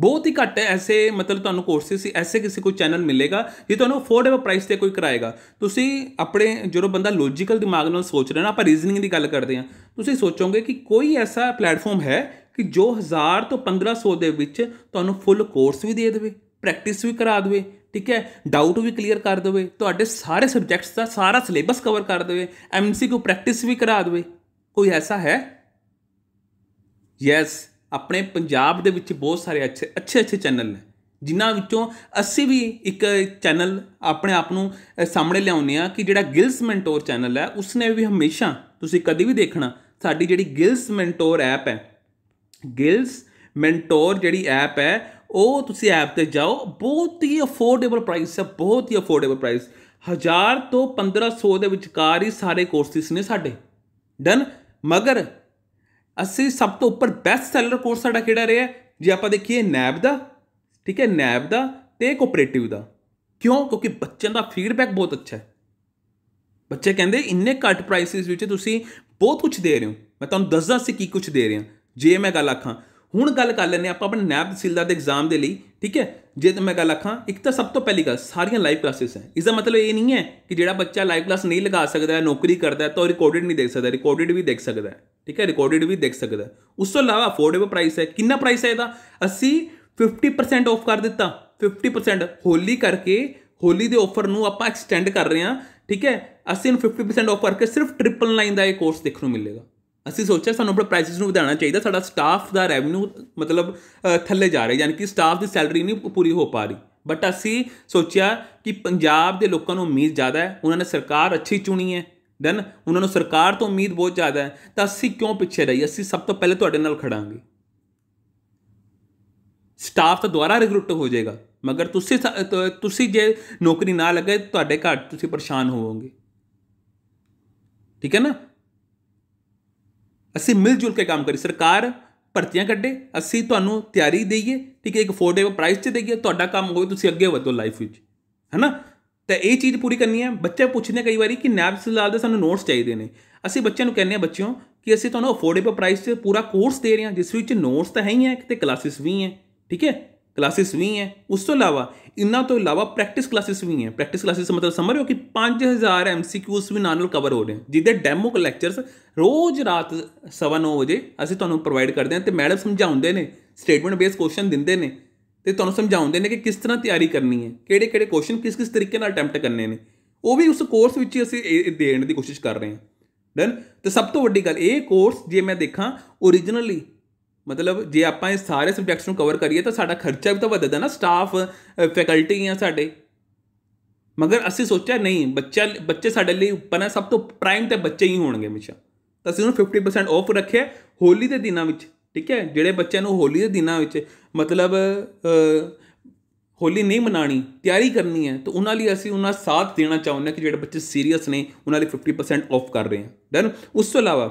ਬਹੁਤ ਹੀ ਘੱਟ ਐਸੇ ਮਤਲਬ ਤੁਹਾਨੂੰ ਕੋਰਸਿਸ ਐਸੇ ਕਿਸੇ ਕੋਈ ਚੈਨਲ ਮਿਲੇਗਾ ਜੇ ਤੁਹਾਨੂੰ ਅਫੋਰਡੇਬਲ ਪ੍ਰਾਈਸ ਤੇ ਕੋਈ ਕਰਾਏਗਾ ਤੁਸੀਂ ਆਪਣੇ ਜਦੋਂ ਬੰਦਾ ਲੌਜੀਕਲ ਦਿਮਾਗ ਨਾਲ ਸੋਚ ਰਿਹਾ ਨਾ ਆਪਾਂ ਰੀਜ਼ਨਿੰਗ ਦੀ ਗੱਲ ਕਰਦੇ ਆ ਤੁਸੀਂ ਸੋਚੋਗੇ ਕਿ ਕੋਈ ਐਸਾ ਪਲੇਟਫਾਰਮ ਹੈ ਕਿ ਜੋ 1000 ਤੋਂ 1500 ਦੇ ਵਿੱਚ ਤੁਹਾਨੂੰ ਫੁੱਲ ਕੋਰਸ ਵੀ ਦੇ ਦੇਵੇ ਪ੍ਰੈਕਟਿਸ ਵੀ ਕਰਾ ਦਵੇ ਠੀਕ ਹੈ ਡਾਊਟ ਵੀ ਕਲੀਅਰ ਕਰ ਦਵੇ ਤੁਹਾਡੇ ਸਾਰੇ ਸਬਜੈਕਟਸ ਦਾ ਸਾਰਾ ਸਿਲੇਬਸ ਕਵਰ ਕਰ ਦਵੇ ਐਮਸੀਕਿਊ ਪ੍ਰੈਕਟਿਸ ਵੀ ਕਰਾ ਦਵੇ ਕੋਈ ਐਸਾ ਹੈ ਯੈਸ ਆਪਣੇ ਪੰਜਾਬ ਦੇ ਵਿੱਚ ਬਹੁਤ ਸਾਰੇ ਅੱਛੇ ਅੱਛੇ ਅੱਛੇ ਚੈਨਲ ਨੇ ਜਿਨ੍ਹਾਂ ਵਿੱਚੋਂ ਅਸੀਂ ਵੀ ਇੱਕ ਚੈਨਲ ਆਪਣੇ ਆਪ ਨੂੰ ਸਾਹਮਣੇ ਲਿਆਉਂਦੇ ਆ ਕਿ ਜਿਹੜਾ ਗਿਲਸ ਮੈਂਟੋਰ ਚੈਨਲ ਹੈ ਉਸਨੇ ਵੀ ਹਮੇਸ਼ਾ ਤੁਸੀਂ ਕਦੀ ਵੀ ਦੇਖਣਾ ਸਾਡੀ ਜਿਹੜੀ ਗਿਲਸ ਮੈਂਟੋਰ ਐਪ ਹੈ ਗਿਲਸ ਮੈਂਟੋਰ ਜਿਹੜੀ ਐਪ ਹੈ ਉਹ ਤੁਸੀਂ ਐਪ ਤੇ ਜਾਓ ਬਹੁਤ ਹੀ ਅਫੋਰਡੇਬਲ ਪ੍ਰਾਈਸ ਹੈ ਬਹੁਤ ਹੀ ਅਫੋਰਡੇਬਲ ਪ੍ਰਾਈਸ 1000 ਤੋਂ 1500 ਦੇ ਵਿਚਕਾਰ ਹੀ ਸਾਰੇ ਕੋਰਸਿਸ ਨੇ ਸਾਡੇ ਡਨ ਮਗਰ ਅਸੀਂ ਸਭ ਤੋਂ ਉੱਪਰ ਬੈਸਟ ਸੈਲਰ ਕੋਰਸ ਸਾਡਾ ਕਿਹੜਾ ਰਿਹਾ ਜੇ ਆਪਾਂ ਦੇਖੀਏ ਨੈਬ ਦਾ ਠੀਕ ਹੈ ਨੈਬ ਦਾ ਤੇ ਕੋਆਪਰੇਟਿਵ ਦਾ ਕਿਉਂ ਕਿਉਂਕਿ ਬੱਚਿਆਂ ਦਾ ਫੀਡਬੈਕ ਬਹੁਤ ਅੱਛਾ ਹੈ ਬੱਚੇ ਕਹਿੰਦੇ ਇੰਨੇ ਘੱਟ ਪ੍ਰਾਈਸਿਸ ਵਿੱਚ ਤੁਸੀਂ ਬਹੁਤ ਕੁਝ ਦੇ ਰਹੇ ਹੋ ਮੈਂ ਤੁਹਾਨੂੰ ਦੱਸਦਾ ਸੀ ਕੀ ਕੁਝ ਦੇ ਰਹੇ ਹਾਂ ਜੇ ਮੈਂ ਗੱਲ ਆਖਾਂ ਹੁਣ ਗੱਲ ਕਰ ਲੈਨੇ ਆਪਾਂ ਆਪਣੇ ਨੈਬ ਤਹਿਸੀਲਦਾਰ ਦੇ ਐਗਜ਼ਾਮ ਦੇ ਲਈ ਠੀਕ ਹੈ ਜੇ ਤੇ ਮੈਂ ਗੱਲ ਆਖਾਂ ਇੱਕ ਤਾਂ ਸਭ ਤੋਂ ਪਹਿਲੀ ਗੱਲ ਸਾਰੀਆਂ ਲਾਈਵ ਕਲਾਸਿਸ ਹੈ ਇਸ ਦਾ ਮਤਲਬ ਇਹ ਨਹੀਂ ਹੈ ਕਿ ਜਿਹੜਾ ਬੱਚਾ ਲਾਈਵ ਕਲਾਸ ਨਹੀਂ ਲਗਾ ਸਕਦਾ ਨੌਕਰੀ ਕਰਦਾ ਤਾਂ ਉਹ ਰਿਕਾਰਡਡ ਨਹੀਂ ਦੇਖ ਸਕਦਾ ਰਿਕਾਰਡਡ ਵੀ ਦੇਖ ਸਕਦਾ ਠੀਕ ਹੈ ਰਿਕਾਰਡਡ ਵੀ ਦੇਖ ਸਕਦਾ ਉਸ ਤੋਂ ਇਲਾਵਾ ਅਫੋਰਡੇਬਲ ਪ੍ਰਾਈਸ ਹੈ ਕਿੰਨਾ ਪ੍ਰਾਈਸ ਹੈ ਇਹਦਾ ਅਸੀਂ 50% ਆਫ ਕਰ ਦਿੱਤਾ 50% ਹੋਲੀ ਕਰਕੇ ਹੋਲੀ ਦੇ ਆਫਰ ਨੂੰ ਆਪਾਂ ਐਕਸਟੈਂਡ ਕਰ ਰਹੇ ਹਾਂ ਠੀਕ ਹੈ ਅਸੀਂ ਨੂੰ 50% ਆਫ ਕਰਕੇ ਸਿਰਫ ਟ੍ਰਿਪਲ ਦਾ ਇਹ ਕੋਰਸ ਦੇਖਣ ਨੂੰ ਮਿਲੇਗਾ ਅਸੀਂ ਸੋਚਿਆ ਸਾਨੂੰ ਆਪਣੇ ਪ੍ਰਾਈਸਿਸ ਨੂੰ ਵਧਾਉਣਾ ਚਾਹੀਦਾ ਸਾਡਾ ਸਟਾਫ ਦਾ ਰੈਵਨਿਊ ਮਤਲਬ ਥੱਲੇ ਜਾ ਰਿਹਾ ਯਾਨੀ ਕਿ ਸਟਾਫ ਦੀ ਸੈਲਰੀ ਨਹੀਂ ਪੂਰੀ ਹੋ ਪਾ ਰਹੀ ਬਟ ਅਸੀਂ ਸੋਚਿਆ ਕਿ ਪੰਜਾਬ ਦੇ ਲੋਕਾਂ ਨੂੰ ਉਮੀਦ ਜ਼ਿਆਦਾ ਹੈ ਉਹਨਾਂ ਨੇ ਸਰਕਾਰ ਅੱਛੀ ਚੁਣੀ ਹੈ ਦੈਨ ਉਹਨਾਂ ਨੂੰ ਸਰਕਾਰ ਤੋਂ ਉਮੀਦ ਬਹੁਤ ਜ਼ਿਆਦਾ ਹੈ ਤਾਂ ਅਸੀਂ ਕਿਉਂ ਪਿੱਛੇ ਰਹੀ ਅਸੀਂ ਸਭ ਤੋਂ ਪਹਿਲੇ ਤੁਹਾਡੇ ਨਾਲ ਖੜਾਂਗੇ ਸਟਾਫ ਤਾਂ ਦੁਆਰਾ ਰਿਕਰੂਟ ਹੋ ਜਾਏਗਾ ਮਗਰ ਤੁਸੀਂ ਤੁਸੀਂ ਜੇ ਨੌਕਰੀ ਨਾ ਲੱਗੇ ਤੁਹਾਡੇ ਘਰ ਤੁਸੀਂ ਪਰੇਸ਼ਾਨ ਹੋਵੋਗੇ ਠੀਕ ਹੈ ਨਾ ਅਸੀਂ ਮਿਲ ਜੁਲ ਕੇ ਕੰਮ ਕਰੀ ਸਰਕਾਰ ਭਰਤੀਆਂ ਕੱਢੇ ਅਸੀਂ ਤੁਹਾਨੂੰ ਤਿਆਰੀ ਦੇਈਏ ਠੀਕ ਹੈ ਇੱਕ ਫੋਰਡੇਬਲ ਪ੍ਰਾਈਸ ਤੇ ਦੇਈਏ ਤੁਹਾਡਾ ਕੰਮ ਹੋਵੇ ਤੁਸੀਂ ਅੱਗੇ ਵਧੋ ਲਾਈਫ ਵਿੱਚ ਹੈਨਾ ਤਾਂ ਇਹ ਚੀਜ਼ ਪੂਰੀ ਕਰਨੀ ਹੈ ਬੱਚੇ ਪੁੱਛਦੇ ਕਈ ਵਾਰੀ ਕਿ ਨੈਬ ਸਲਾਲ ਦੇ ਸਾਨੂੰ ਨੋਟਸ ਚਾਹੀਦੇ ਨੇ ਅਸੀਂ ਬੱਚਿਆਂ ਨੂੰ ਕਹਿੰਦੇ ਆ ਬੱਚਿਓ ਕਿ ਅਸੀਂ ਤੁਹਾਨੂੰ ਅਫੋਰਡੇਬਲ ਪ੍ਰਾਈਸ ਤੇ ਪੂਰਾ ਕੋਰਸ ਦੇ ਰਹੇ ਹਾਂ ਜਿਸ ਵਿੱਚ ਨੋਟਸ ਤਾਂ ਹੈ ਹੀ ਹੈ ਤੇ ਕਲਾਸਿਸ ਵੀ ਹੈ ਠੀਕ ਹੈ ਕਲਾਸਿਸ ਵੀ ਹੈ ਉਸ ਤੋਂ ਇਲਾਵਾ ਇਹਨਾਂ ਤੋਂ ਇਲਾਵਾ ਪ੍ਰੈਕਟਿਸ ਕਲਾਸਿਸ ਵੀ ਹੈ ਪ੍ਰੈਕਟਿਸ ਕਲਾਸਿਸ ਦਾ ਮਤਲਬ ਸਮਝ ਰਹੇ ਕਿ 5000 ਐਮਸੀਕਿਊਸ ਵੀ ਨਾਲ ਨਾਲ ਕਵਰ ਹੋ ਰਹੇ ਜਿਹਦੇ ਡੈਮੋ ਲੈਕਚਰਸ ਰੋਜ਼ ਰਾਤ 7:00 ਵਜੇ ਅਸੀਂ ਤੁਹਾਨੂੰ ਪ੍ਰੋਵਾਈਡ ਕਰਦੇ ਹਾਂ ਤੇ ਮੈਡਮ ਸਮਝਾਉਂਦੇ ਨੇ ਸਟੇਟਮੈਂਟ ਬੇਸ ਕੁਐਸਚਨ ਦਿੰਦੇ ਨੇ ਤੇ ਤੁਹਾਨੂੰ ਸਮਝਾਉਂਦੇ ਨੇ ਕਿ ਕਿਸ ਤਰ੍ਹਾਂ ਤਿਆਰੀ ਕਰਨੀ ਹੈ ਕਿਹੜੇ ਕਿਹੜੇ ਕੁਐਸਚਨ ਕਿਸ ਕਿਸ ਤਰੀਕੇ ਨਾਲ ਅਟੈਂਪਟ ਕਰਨੇ ਨੇ ਉਹ ਵੀ ਉਸ ਕੋਰਸ ਵਿੱਚ ਅਸੀਂ ਦੇਣ ਦੀ ਕੋਸ਼ਿਸ਼ ਕਰ ਰਹੇ ਹਾਂ ਦੈਨ ਤੇ ਸਭ ਤੋਂ ਵੱਡੀ ਗੱਲ ਇਹ ਕੋਰਸ ਜੇ ਮੈਂ ਦੇਖਾਂ origignally ਮਤਲਬ ਜੇ ਆਪਾਂ ਇਹ ਸਾਰੇ ਸਬਜੈਕਟਸ ਨੂੰ ਕਵਰ ਕਰੀਏ ਤਾਂ ਸਾਡਾ ਖਰਚਾ ਵੀ ਤਾਂ ਵੱਧਦਾ ਨਾ ਸਟਾਫ ਫੈਕਲਟੀ ਆ ਸਾਡੇ ਮਗਰ ਅਸੀਂ ਸੋਚਿਆ ਨਹੀਂ ਬੱਚਾ ਬੱਚੇ ਸਾਡੇ ਲਈ ਉੱਪਰ ਹੈ ਸਭ ਤੋਂ ਪ੍ਰਾਈਮ ਤੇ ਬੱਚੇ ਹੀ ਹੋਣਗੇ ਹਮੇਸ਼ਾ ਤਾਂ ਅਸੀਂ ਉਹਨੂੰ 50% ਆਫ ਰੱਖਿਆ ਹੋਲੀ ਦੇ ਦਿਨਾਂ ਵਿੱਚ ਠੀਕ ਹੈ ਜਿਹੜੇ ਬੱਚਿਆਂ ਨੂੰ ਹੋਲੀ ਦੇ ਦਿਨਾਂ ਵਿੱਚ ਮਤਲਬ ਹੋਲੀ ਨਹੀਂ ਮਨਾਣੀ ਤਿਆਰੀ ਕਰਨੀ ਹੈ ਤਾਂ ਉਹਨਾਂ ਲਈ ਅਸੀਂ ਉਹਨਾਂ ਸਾਥ ਦੇਣਾ ਚਾਹੁੰਦੇ ਕਿ ਜਿਹੜੇ ਬੱਚੇ ਸੀਰੀਅਸ ਨੇ ਉਹਨਾਂ ਲਈ 50% ਆਫ ਕਰ ਰਹੇ ਹਾਂ ਦੈਨ ਉਸ ਤੋਂ ਇਲਾਵਾ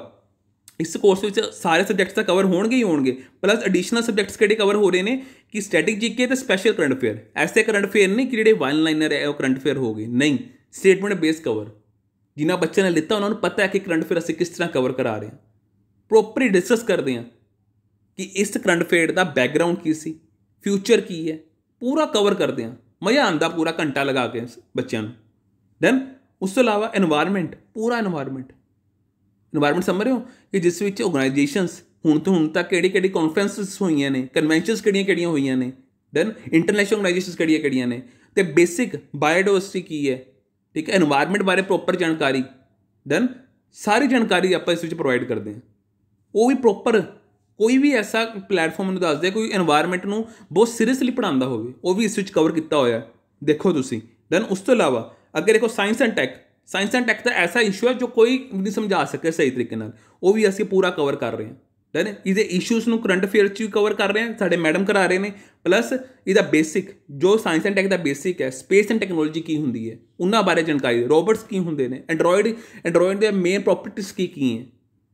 ਇਸ ਕੋਰਸ ਵਿੱਚ ਸਾਰੇ ਸਬਜੈਕਟਸ ਤਾਂ ਕਵਰ ਹੋਣਗੇ ਹੀ ਹੋਣਗੇ ਪਲੱਸ ਐਡੀਸ਼ਨਲ ਸਬਜੈਕਟਸ ਕਿਹੜੇ ਕਵਰ ਹੋ ਰਹੇ ਨੇ ਕਿ ਸਟੈਟਿਕ ਜੀਕੇ ਤੇ ਸਪੈਸ਼ਲ ਕਰੰਟ ਅਫੇਅਰ ਐਸੇ ਕਰੰਟ ਅਫੇਅਰ ਨਹੀਂ ਕਿ ਜਿਹੜੇ ਵਨ ਲਾਈਨਰ ਹੈ ਉਹ ਕਰੰਟ ਅਫੇਅਰ ਹੋਗੇ ਨਹੀਂ ਸਟੇਟਮੈਂਟ ਬੇਸ ਕਵਰ ਜਿਨ੍ਹਾਂ ਬੱਚਿਆਂ ਨੇ ਲਿੱਤਾ ਉਹਨਾਂ ਨੂੰ ਪਤਾ ਹੈ ਕਿ ਕਰੰਟ ਅਫੇਅਰ ਅਸੀਂ ਕਿਸ ਤਰ੍ਹਾਂ ਕਵਰ ਕਰਾ ਰਹੇ ਹਾਂ ਪ੍ਰੋਪਰਲੀ ਡਿਸਕਸ ਕਰਦੇ ਹਾਂ ਕਿ ਇਸ ਕਰੰਟ ਅਫੇਅਰ ਦਾ ਬੈਕਗ੍ਰਾਉਂਡ ਕੀ ਸੀ ਫਿਊਚਰ ਕੀ ਹੈ ਪੂਰਾ ਕਵਰ ਕਰਦੇ ਹਾਂ ਮਜ਼ਾ ਆਂਦਾ ਪੂਰਾ ਘੰਟਾ ਲਗਾ ਕੇ ਬੱਚਿਆਂ ਨੂੰ ਦੈਨ ਉਸ ਤੋਂ ਇਲਾਵਾ এনवायरमेंट ਪੂਰਾ এনवायरमेंट এনवायरमेंट ਸਮਝ ਰਹੇ ਹੋ ਕਿ ਜਿਸ ਵਿੱਚ ਆਰਗੇਨਾਈਜੇਸ਼ਨਸ ਹੁਣ ਤੋਂ ਹੁਣ ਤੱਕ ਕਿਹੜੀ ਕਿਹੜੀ ਕਾਨਫਰੰਸਸ ਹੋਈਆਂ ਨੇ ਕਨਵੈਨਸ਼ਨਸ ਕਿਹੜੀਆਂ ਕਿਹੜੀਆਂ ਹੋਈਆਂ ਨੇ ਦੈਨ ਇੰਟਰਨੈਸ਼ਨਲ ਆਰਗੇਨਾਈਜੇਸ਼ਨਸ ਕਿਹੜੀਆਂ ਕਿਹੜੀਆਂ ਨੇ ਤੇ ਬੇਸਿਕ ਬਾਇਓਡਾਇਵਰਸਿਟੀ ਕੀ ਹੈ ਠੀਕ ਹੈ এনवायरमेंट ਬਾਰੇ ਪ੍ਰੋਪਰ ਜਾਣਕਾਰੀ ਦੈਨ ਸਾਰੀ ਜਾਣਕਾਰੀ ਆਪਾਂ ਇਸ ਵਿੱਚ ਪ੍ਰੋਵਾਈਡ ਕਰਦੇ ਹਾਂ ਉਹ ਵੀ ਪ੍ਰੋਪਰ ਕੋਈ ਵੀ ਐਸਾ ਪਲੇਟਫਾਰਮ ਨੂੰ ਦੱਸ ਦੇ ਕੋਈ এনवायरमेंट ਨੂੰ ਬਹੁਤ ਸੀਰੀਅਸਲੀ ਪੜਾਉਂਦਾ ਹੋਵੇ ਉਹ ਵੀ ਇਸ ਵਿੱਚ ਕਵਰ ਕੀਤਾ ਹੋਇਆ ਦੇਖੋ ਤੁਸੀਂ ਦੈਨ ਉਸ ਤੋਂ ਇਲਾਵਾ ਅਗਰ ਦੇਖੋ science and tech science and tech ਦਾ ਐਸਾ ਇਸ਼ੂ ਹੈ ਜੋ ਕੋਈ ਨਹੀਂ ਸਮਝਾ ਸਕੇ ਸਹੀ ਤਰੀਕੇ ਨਾਲ ਉਹ ਵੀ ਅਸੀਂ ਪੂਰਾ ਕਵਰ ਕਰ ਰਹੇ ਹਾਂ ਦੈਨ ਇਹਦੇ ਇਸ਼ੂਸ ਨੂੰ ਕਰੰਟ ਅਫੇਅਰ ਚ ਕਵਰ ਕਰ ਰਹੇ ਹਾਂ ਸਾਡੇ ਮੈਡਮ ਕਰਾ ਰਹੇ ਨੇ ਪਲੱਸ ਇਹਦਾ ਬੇਸਿਕ ਜੋ ਸਾਇੰਸ ਐਂਡ ਟੈਕ ਦਾ ਬੇਸਿਕ ਹੈ ਸਪੇਸ ਐਂਡ ਟੈਕਨੋਲੋਜੀ ਕੀ ਹੁੰਦੀ ਹੈ ਉਹਨਾਂ ਬਾਰੇ ਜਾਣਕਾਰੀ ਰੋਬੋਟਸ ਕੀ ਹੁੰਦੇ ਨੇ ਐਂਡਰੋਇਡ ਐਂਡਰੋਇਡ ਦੇ ਮੇਨ ਪ੍ਰੋਪਰਟੀਸ ਕੀ ਕੀ ਹੈ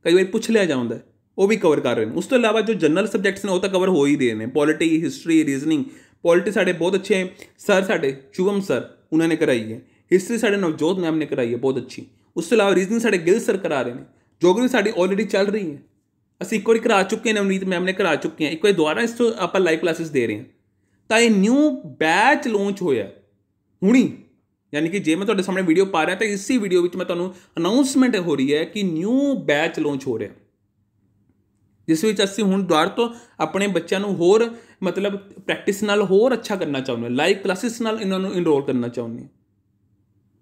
ਕਈ ਵਾਰ ਪੁੱਛ ਲਿਆ ਜਾਂਦਾ ਉਹ ਵੀ ਕਵਰ ਕਰ ਰਹੇ ਨੇ ਉਸ ਤੋਂ ਇਲਾਵਾ ਜੋ ਜਨਰਲ ਸਬਜੈਕਟਸ ਨੇ ਉਹ ਤਾਂ ਕਵਰ ਹੋ ਹੀ ਰਹੇ ਨੇ ਪੋਲਿਟੀ ਹਿਸਟਰੀ ਰੀਜ਼ਨਿੰਗ ਪੋਲਿਟੀ ਸਾਡੇ ਬਹੁਤ ਅੱਛੇ ਸਰ ਸਾਡੇ ਚੁਵਮ ਸਰ ਉਹਨਾਂ ਨੇ ਕਰਾਈ ਹੈ ਹਿਸਟਰੀ ਸਾਡੇ ਨਵਜੋਤ ਮੈਮ ਨੇ ਕਰਾਈ ਹੈ ਬਹੁਤ ਅੱਛੀ ਉਸ ਤੋਂ ਇਲਾਵਾ ਰੀਜ਼ਨਿੰਗ ਸਾਡੇ ਗਿਲ ਸਰ ਕਰਾ ਰਹੇ ਨੇ ਜੋਗਰੀ ਸਾਡੀ ਆਲਰੇਡੀ ਚੱਲ ਰਹੀ ਹੈ ਅਸੀਂ ਇੱਕ ਵਾਰੀ ਕਰਾ ਚੁੱਕੇ ਨੇ ਅਮਰੀਤ ਮੈਮ ਨੇ ਕਰਾ ਚੁੱਕੇ ਹਾਂ ਇੱਕ ਵਾਰੀ ਦੁਬਾਰਾ ਇਸ ਤੋਂ ਆਪਾਂ ਲਾਈਵ ਕਲਾਸਿਸ ਦੇ ਰਹੇ ਹਾਂ ਤਾਂ ਇਹ ਨਿਊ ਬੈਚ ਲਾਂਚ ਹੋਇਆ ਹੁਣੀ ਯਾਨੀ ਕਿ ਜੇ ਮੈਂ ਤੁਹਾਡੇ ਸਾਹਮਣੇ ਵੀਡੀਓ ਪਾ ਰਿਹਾ ਤਾਂ ਇਸੇ ਵੀਡੀਓ ਵਿੱਚ ਮੈਂ ਤੁਹਾਨੂੰ ਅਨਾਉਂਸਮੈਂਟ ਹੋ ਰਹੀ ਹੈ ਕਿ ਨਿਊ ਬੈਚ ਲਾਂਚ ਹੋ ਰਿਹਾ ਜਿਸ ਵਿੱਚ ਅਸੀਂ ਹੁਣ ਦੁਆਰ ਤੋਂ ਆਪਣੇ ਬੱਚਿਆਂ ਨੂੰ ਹੋਰ ਮਤਲਬ ਪ੍ਰੈਕਟਿਸ ਨਾਲ ਹੋਰ ਅੱਛਾ ਕਰਨਾ ਚਾਹੁੰਦੇ ਹਾਂ ਲਾਈਵ ਕਲਾਸਿਸ ਨਾਲ ਇਹਨਾਂ ਨੂੰ ਇਨਰੋਲ ਕਰਨਾ ਚਾਹੁੰਦੇ ਹਾਂ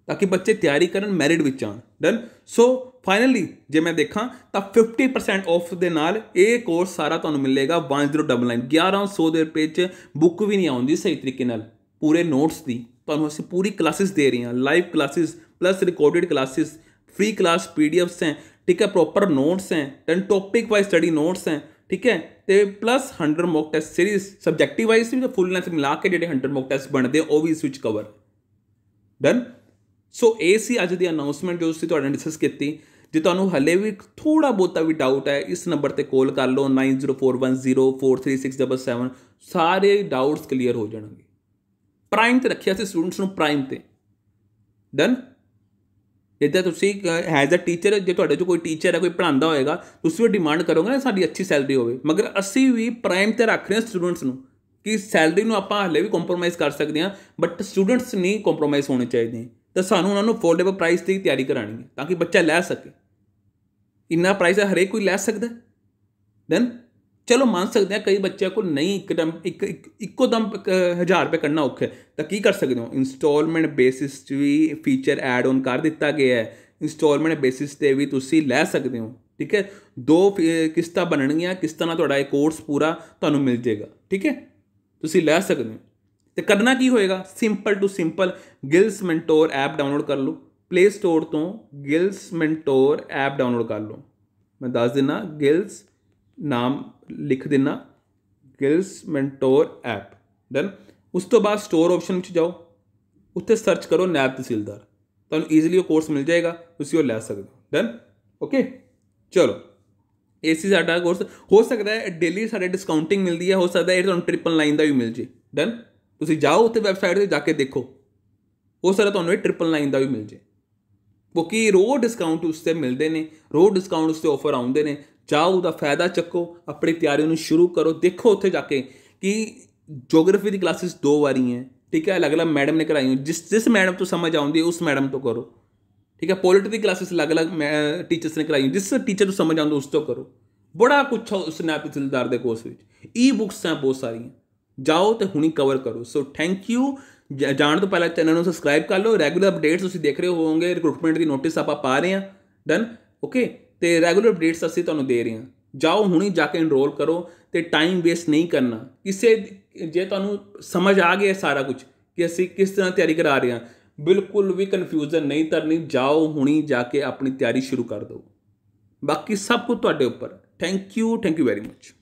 ਤਾਂ ਕਿ ਬੱਚੇ ਤਿਆਰੀ ਕਰਨ ਮੈਰਿਟ ਵਿੱਚ ਆਣ ਡਨ ਸੋ ਫਾਈਨਲੀ ਜੇ ਮੈਂ ਦੇਖਾਂ ਤਾਂ 50% ਆਫ ਦੇ ਨਾਲ ਇਹ ਕੋਰਸ ਸਾਰਾ ਤੁਹਾਨੂੰ ਮਿਲੇਗਾ 1099 1100 ਦੇ ਰੁਪਏ ਚ ਬੁੱਕ ਵੀ ਨਹੀਂ ਆਉਂਦੀ ਸਹੀ ਤਰੀਕੇ ਨਾਲ ਪੂਰੇ ਨੋਟਸ ਦੀ ਤੁਹਾਨੂੰ ਅਸੀਂ ਪੂਰੀ ਕਲਾਸਿਸ ਦੇ ਰਹੇ ਹਾਂ live classes plus recorded classes free class PDFs ਹੈ ਠੀਕ ਹੈ ਪ੍ਰੋਪਰ ਨੋਟਸ ਹੈ then topic wise study notes ਹੈ ਠੀਕ ਹੈ ਤੇ plus 100 mock test series subjective wise ਵੀ ਫੁੱਲ ਲੈਂਥ ਮਿਲਾ ਕੇ ਜਿਹੜੇ 100 ਮੌਕ ਟੈਸਟ ਬਣਦੇ ਉਹ ਵੀ ਇਸ ਵਿੱਚ ਕਵਰ ਡਨ ਸੋ ਇਹ ਸੀ ਅੱਜ ਦੀ ਅਨਾਉਂਸਮੈਂਟ ਜੋ ਤੁਸੀਂ ਤੁਹਾਡੇ ਨਾਲ ਡਿਸਕਸ ਕੀਤੀ ਜੇ ਤੁਹਾਨੂੰ ਹਲੇ ਵੀ ਥੋੜਾ ਬੋਤਾ ਵੀ ਡਾਊਟ ਹੈ ਇਸ ਨੰਬਰ ਤੇ ਕਾਲ ਕਰ ਲਓ 9041043677 ਸਾਰੇ ਡਾਊਟਸ ਕਲੀਅਰ ਹੋ ਜਾਣਗੇ ਪ੍ਰਾਈਮ ਤੇ ਰੱਖਿਆ ਸੀ ਸਟੂਡੈਂਟਸ ਨੂੰ ਪ੍ਰਾਈਮ ਤੇ ਡਨ ਤਾਂ ਤੁਸੀਂ ਐਜ਼ ਅ ਟੀਚਰ ਜੇ ਤੁਹਾਡੇ ਚ ਕੋਈ ਟੀਚਰ ਹੈ ਕੋਈ ਪੜਾਉਂਦਾ ਹੋਏਗਾ ਤੁਸੀਂ ਉਹ ਡਿਮਾਂਡ ਕਰੋਗੇ ਨਾ ਸਾਡੀ ਅੱਛੀ ਸੈਲਰੀ ਹੋਵੇ ਮਗਰ ਅਸੀਂ ਵੀ ਪ੍ਰਾਈਮ ਤੇ ਰੱਖ ਰਹੇ ਹਾਂ ਸਟੂਡੈਂਟਸ ਨੂੰ ਕਿ ਸੈਲਰੀ ਨੂੰ ਆਪਾਂ ਹਲੇ ਵੀ ਕੰਪਰੋਮਾਈਜ਼ ਕਰ ਸਕਦੇ ਹਾਂ ਬਟ ਸਟੂਡੈਂਟਸ ਨਹੀਂ ਕੰਪਰੋਮਾਈਜ਼ ਹੋਣੇ ਚਾਹੀਦੇ ਤਾਂ ਸਾਨੂੰ ਉਹਨਾਂ ਨੂੰ ਅਫੋਰਡੇਬਲ ਪ੍ਰਾਈਸ ਦੀ ਤਿਆਰੀ ਕਰਾਣੀ ਹੈ ਤਾਂ ਕਿ ਬੱਚਾ ਲੈ ਸਕੇ ਇੰਨਾ ਪ੍ਰਾਈਸ ਹੈ ਹਰੇਕ ਕੋਈ ਲੈ ਸਕਦਾ ਦੈਨ ਚਲੋ ਮੰਨ ਸਕਦੇ ਆ ਕਈ ਬੱਚਿਆਂ ਕੋਲ ਨਹੀਂ ਇੱਕਦਮ ਇੱਕ ਇੱਕੋ ਦਮ 1000 ਰੁਪਏ ਕਰਨਾ ਔਖਾ ਤਾਂ ਕੀ ਕਰ ਸਕਦੇ ਹੋ ਇਨਸਟਾਲਮੈਂਟ ਬੇਸਿਸ ਤੇ ਵੀ ਫੀਚਰ ਐਡ ਔਨ ਕਰ ਦਿੱਤਾ ਗਿਆ ਹੈ ਇਨਸਟਾਲਮੈਂਟ ਬੇਸਿਸ ਤੇ ਵੀ ਤੁਸੀਂ ਲੈ ਸਕਦੇ ਹੋ ਠੀਕ ਹੈ ਦੋ ਕਿਸ਼ਤਾਂ ਬਣਨਗੀਆਂ ਕਿਸ਼ਤਾਂ ਨਾਲ ਤੁਹਾਡਾ ਇਹ ਕੋਰਸ ਪੂਰਾ ਤੁਹਾਨੂੰ ਮਿਲ ਜਾਏਗਾ ਠੀਕ ਹੈ ਤੁਸੀਂ ਲੈ ਸਕਦੇ ਹੋ ਤੇ ਕਰਨਾ ਕੀ ਹੋਏਗਾ simple to simple Gills mentor app download ਕਰ ਲਓ ਪਲੇ ਸਟੋਰ ਤੋਂ ਗਿਲਸ ਮੈਂਟੋਰ ਐਪ ਡਾਊਨਲੋਡ ਕਰ ਲਓ ਮੈਂ ਦੱਸ ਦਿੰਨਾ ਗਿਲਸ ਨਾਮ ਲਿਖ ਦਿੰਨਾ ਗਿਲਸ ਮੈਂਟੋਰ ਐਪ ਦੈਨ ਉਸ ਤੋਂ ਬਾਅਦ ਸਟੋਰ ਆਪਸ਼ਨ ਵਿੱਚ ਜਾਓ ਉੱਥੇ ਸਰਚ ਕਰੋ ਨੈਬ ਤਹਿਸੀਲਦਾਰ ਤੁਹਾਨੂੰ ਈਜ਼ੀਲੀ ਉਹ ਕੋਰਸ ਮਿਲ ਜਾਏਗਾ ਤੁਸੀਂ ਉਹ ਲੈ ਸਕਦੇ ਹੋ ਡਨ ਓਕੇ ਚਲੋ ਇਹ ਸੀ ਸਾਡਾ ਕੋਰਸ ਹੋ ਸਕਦਾ ਹੈ ਡੇਲੀ ਸਾਡੇ ਡਿਸਕਾਊਂਟਿੰਗ ਮਿਲਦੀ ਹੈ ਹੋ ਸਕਦਾ ਹੈ ਇਹ ਤੁਹਾਨੂੰ ਟ੍ਰਿਪਲ ਲਾਈਨ ਦਾ ਵੀ ਮਿਲ ਜੇ ਡਨ ਤੁਸੀਂ ਜਾਓ ਉੱਥੇ ਵੈਬਸਾਈਟ ਤੇ ਜਾ ਕੇ ਦੇਖੋ ਉਹ ਸਕਦਾ ਤੁਹਾਨੂੰ ਇਹ ਟ੍ਰਿਪਲ 9 ਦਾ ਵੀ ਮਿਲ ਜੇ ਕਿਉਂਕਿ ਰੋ ਡਿਸਕਾਊਂਟ ਉਸ ਤੇ ਮਿਲਦੇ ਨੇ ਰੋ ਡਿਸਕਾਊਂਟ ਉਸ ਤੇ ਆਫਰ ਆਉਂਦੇ ਨੇ ਜਾਓ ਉਹਦਾ ਫਾਇਦਾ ਚੱਕੋ ਆਪਣੀ ਤਿਆਰੀ ਨੂੰ ਸ਼ੁਰੂ ਕਰੋ ਦੇਖੋ ਉੱਥੇ ਜਾ ਕੇ ਕਿ ਜੀਓਗ੍ਰਾਫੀ ਦੀ ਕਲਾਸਿਸ ਦੋ ਵਾਰੀ ਹੈ ਠੀਕ ਹੈ ਅਲੱਗ-ਅਲੱਗ ਮੈਡਮ ਨੇ ਕਰਾਈ ਜਿਸ ਜਿਸ ਮੈਡਮ ਤੋਂ ਸਮਝ ਆਉਂਦੀ ਉਸ ਮੈਡਮ ਤੋਂ ਕਰੋ ਠੀਕ ਹੈ ਪੋਲਿਟੀ ਦੀ ਕਲਾਸਿਸ ਅਲੱਗ-ਅਲੱਗ ਟੀਚਰਸ ਨੇ ਕਰਾਈ ਜਿਸ ਟੀਚਰ ਨੂੰ ਸਮਝ ਆਉਂਦਾ ਉਸ ਤੋਂ ਕਰੋ ਬੜਾ ਕੁਝ ਉਸ ਨੈਪ ਦੇ ਕੋਰਸ ਵਿੱਚ ਈ ਬੁੱਕਸ ਆ ਬਹੁਤ ਸਾਰੀਆਂ ਜਾਓ ਤੇ ਹੁਣੀ ਕਵਰ ਕਰੋ ਸੋ ਥੈਂਕ ਯੂ ਜਾਣ ਤੋਂ ਪਹਿਲਾਂ ਚੈਨਲ ਨੂੰ ਸਬਸਕ੍ਰਾਈਬ ਕਰ ਲਓ ਰੈਗੂਲਰ ਅਪਡੇਟਸ ਤੁਸੀਂ ਦੇਖ ਰਹੇ ਹੋਵੋਗੇ ਰਿਕਰੂਟਮੈਂਟ ਦੀ ਨੋਟਿਸ ਆਪਾਂ ਪਾ ਰਹੇ ਹਾਂ ਡਨ ਓਕੇ ਤੇ ਰੈਗੂਲਰ ਅਪਡੇਟਸ ਅਸੀਂ ਤੁਹਾਨੂੰ ਦੇ ਰਹੇ ਹਾਂ ਜਾਓ ਹੁਣੀ ਜਾ ਕੇ ਇਨਰੋਲ ਕਰੋ ਤੇ ਟਾਈਮ ਵੇਸਟ ਨਹੀਂ ਕਰਨਾ ਕਿਸੇ ਜੇ ਤੁਹਾਨੂੰ ਸਮਝ ਆ ਗਿਆ ਸਾਰਾ ਕੁਝ ਕਿ ਅਸੀਂ ਕਿਸ ਤਰ੍ਹਾਂ ਤਿਆਰੀ ਕਰਾ ਰਹੇ ਹਾਂ ਬਿਲਕੁਲ ਵੀ ਕਨਫਿਊਜ਼ਨ ਨਹੀਂ ਕਰਨੀ ਜਾਓ ਹੁਣੀ ਜਾ ਕੇ ਆਪਣੀ ਤਿਆਰੀ ਸ਼ੁਰੂ ਕਰ ਦਿਓ ਬਾਕੀ ਸਭ ਕੁਝ ਤੁਹਾਡੇ ਉੱਪਰ thank you thank you very much